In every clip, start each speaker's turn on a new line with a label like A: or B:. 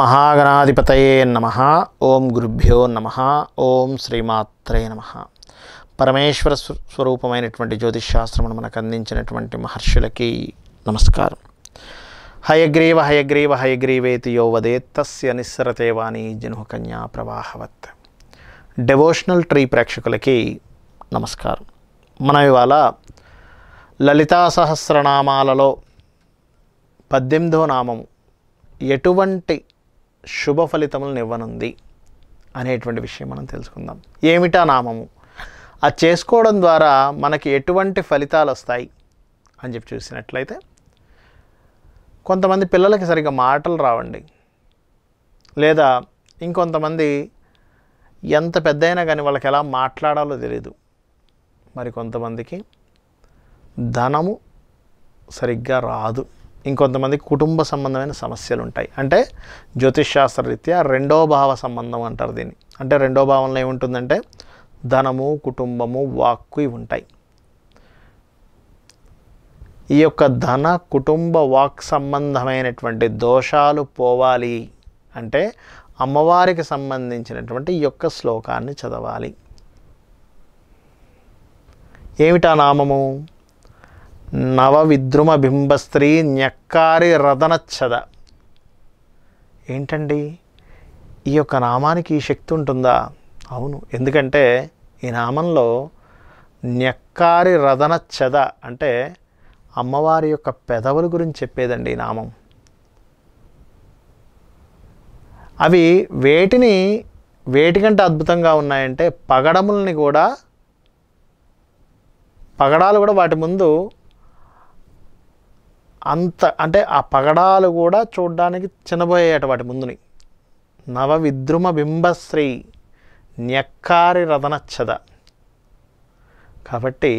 A: మహాగణాధిపతయే నమ ఓం గురుభ్యో నమ ఓం శ్రీమాత్రే నమ పరమేశ్వర స్వరూపమైనటువంటి జ్యోతిష్శాస్త్రమును మనకు అందించినటువంటి మహర్షులకి నమస్కారం హయగ్రీవ హయగ్రీవ హయగ్రీవేతి యో వదే తస్య నిస్సరతే వాణి జను కన్యా ప్రవాహవత్ డెవోషనల్ ట్రీ ప్రేక్షకులకి నమస్కారం మనం ఇవాళ లలితా సహస్రనామాలలో పద్దెనిమిదో నామము ఎటువంటి శుభ ఫలితములను ఇవ్వనుంది అనేటువంటి విషయం మనం తెలుసుకుందాం ఏమిటా నామము అది చేసుకోవడం ద్వారా మనకి ఎటువంటి ఫలితాలు వస్తాయి అని చెప్పి చూసినట్లయితే కొంతమంది పిల్లలకి సరిగ్గా మాటలు రావండి లేదా ఇంకొంతమంది ఎంత పెద్దయినా కానీ వాళ్ళకి ఎలా మాట్లాడాలో తెలియదు మరి కొంతమందికి ధనము సరిగ్గా రాదు ఇంకొంతమందికి కుటుంబ సంబంధమైన సమస్యలు ఉంటాయి అంటే జ్యోతిష్ రీత్యా రెండో భావ సంబంధం అంటారు దీన్ని అంటే రెండో భావంలో ఏముంటుందంటే ధనము కుటుంబము వాక్కు ఇవి ఉంటాయి ఈ యొక్క ధన కుటుంబ వాక్ సంబంధమైనటువంటి దోషాలు పోవాలి అంటే అమ్మవారికి సంబంధించినటువంటి ఈ యొక్క శ్లోకాన్ని చదవాలి ఏమిటా నామము నవవిద్రుమ బింబస్త్రీ న్యక్కారి రదనచ్చద ఏంటండి ఈ యొక్క నామానికి శక్తి ఉంటుందా అవును ఎందుకంటే ఈ నామంలో న్యక్కారి రదనచ్చద అంటే అమ్మవారి యొక్క పెదవుల గురించి చెప్పేదండి ఈ నామం అవి వేటిని వేటికంటే అద్భుతంగా ఉన్నాయంటే పగడముల్ని కూడా పగడాలు కూడా వాటి ముందు అంత అంటే ఆ పగడాలు కూడా చూడడానికి వాటి ముందుని నవ విద్రుమ బింబశ్రీ న్యక్కారి రదనచ్చద కాబట్టి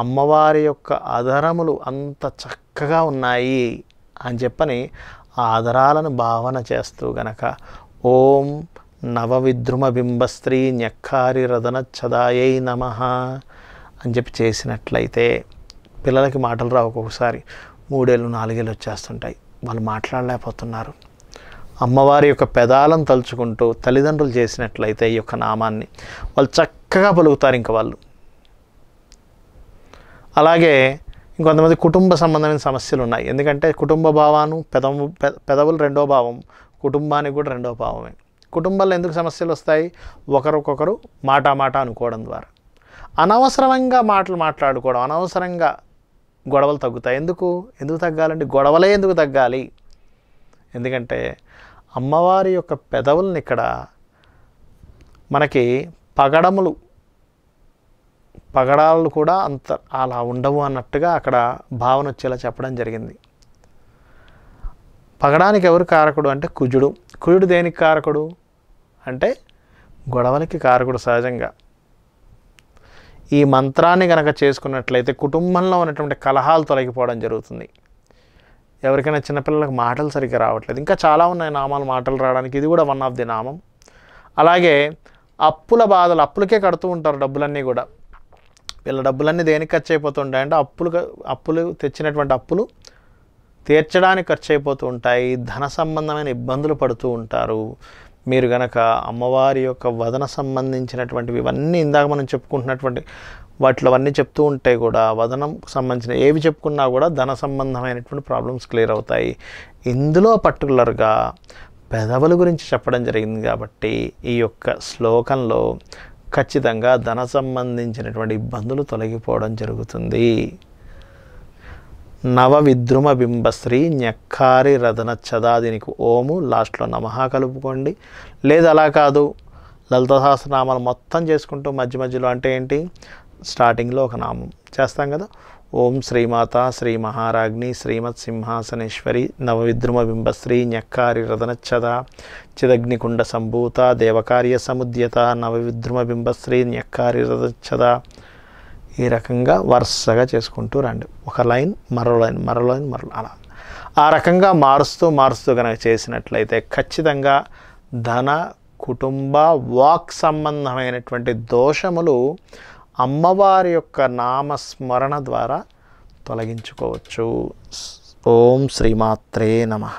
A: అమ్మవారి యొక్క అధరములు అంత చక్కగా ఉన్నాయి అని చెప్పని ఆ అధరాలను భావన చేస్తూ గనక ఓం నవ బింబస్త్రీ న్యక్కారి రదన చదాయై నమ అని చెప్పి చేసినట్లయితే పిల్లలకి మాటలు రావు ఒక్కొక్కసారి మూడేళ్ళు నాలుగేళ్ళు వచ్చేస్తుంటాయి వాళ్ళు మాట్లాడలేకపోతున్నారు అమ్మవారి యొక్క పెదాలను తలుచుకుంటూ తల్లిదండ్రులు చేసినట్లయితే ఈ యొక్క నామాన్ని వాళ్ళు చక్కగా పలుకుతారు ఇంక వాళ్ళు అలాగే ఇంకొంతమంది కుటుంబ సంబంధమైన సమస్యలు ఉన్నాయి ఎందుకంటే కుటుంబ భావాను పెదవు పెదవులు రెండో భావం కుటుంబానికి కూడా రెండో భావమే కుటుంబంలో ఎందుకు సమస్యలు వస్తాయి ఒకరికొకరు మాట మాట అనుకోవడం ద్వారా అనవసరంగా మాటలు మాట్లాడుకోవడం అనవసరంగా గొడవలు తగ్గుతాయి ఎందుకు ఎందుకు తగ్గాలంటే గొడవలే ఎందుకు తగ్గాలి ఎందుకంటే అమ్మవారి యొక్క పెదవులను ఇక్కడ మనకి పగడములు పగడాలు కూడా అంత అలా ఉండవు అన్నట్టుగా అక్కడ భావన వచ్చేలా చెప్పడం జరిగింది పగడానికి ఎవరు కారకుడు అంటే కుజుడు కుజుడు దేనికి కారకుడు అంటే గొడవలకి కారకుడు సహజంగా ఈ మంత్రాన్ని కనుక చేసుకున్నట్లయితే కుటుంబంలో ఉన్నటువంటి కలహాలు తొలగిపోవడం జరుగుతుంది ఎవరికైనా చిన్నపిల్లలకు మాటలు సరిగ్గా రావట్లేదు ఇంకా చాలా ఉన్నాయి నామాలు మాటలు రావడానికి ఇది కూడా వన్ ఆఫ్ ది నామం అలాగే అప్పుల బాధలు అప్పులకే కడుతూ ఉంటారు డబ్బులన్నీ కూడా వీళ్ళ డబ్బులన్నీ దేనికి ఖర్చు అయిపోతుంటాయి అంటే అప్పులు అప్పులు తెచ్చినటువంటి అప్పులు తీర్చడానికి ఖర్చు అయిపోతూ ఉంటాయి ధన సంబంధమైన ఇబ్బందులు పడుతూ ఉంటారు మీరు గనక అమ్మవారి యొక్క వదన సంబంధించినటువంటివి ఇవన్నీ ఇందాక మనం చెప్పుకుంటున్నటువంటి వాటిలో అవన్నీ చెప్తూ ఉంటే కూడా వదనం సంబంధించిన ఏవి చెప్పుకున్నా కూడా ధన సంబంధమైనటువంటి ప్రాబ్లమ్స్ క్లియర్ అవుతాయి ఇందులో పర్టికులర్గా పెదవుల గురించి చెప్పడం జరిగింది కాబట్టి ఈ యొక్క శ్లోకంలో ఖచ్చితంగా ధన సంబంధించినటువంటి ఇబ్బందులు తొలగిపోవడం జరుగుతుంది నవ నవవిద్రుమ బింబశ్రీ నెక్కారి రథన చదాదినికి దీనికి ఓము లాస్ట్లో నమహ కలుపుకోండి లేదు అలా కాదు లలిత సహస్రనామాలు మొత్తం చేసుకుంటూ మధ్య మధ్యలో అంటే ఏంటి స్టార్టింగ్లో ఒక నామం చేస్తాం కదా ఓం శ్రీమాత శ్రీ మహారాజ్ని శ్రీమత్ సింహాసనేశ్వరి నవవిద్రుమ బింబశ్రీ ఞక్కారి రదనచ్చద చిదగ్నికుండ సంభూత దేవకార్య సముద్యత నవవిద్రుమ బింబశ్రీ నెక్కారి రదచ్చద ఈ రకంగా వరుసగా చేసుకుంటూ రండి ఒక లైన్ మరో లైన్ మరో లైన్ మరో అలా ఆ రకంగా మారుస్తూ మారుస్తూ కనుక చేసినట్లయితే ఖచ్చితంగా ధన కుటుంబ వాక్ సంబంధమైనటువంటి దోషములు అమ్మవారి యొక్క నామస్మరణ ద్వారా తొలగించుకోవచ్చు ఓం శ్రీమాత్రే నమ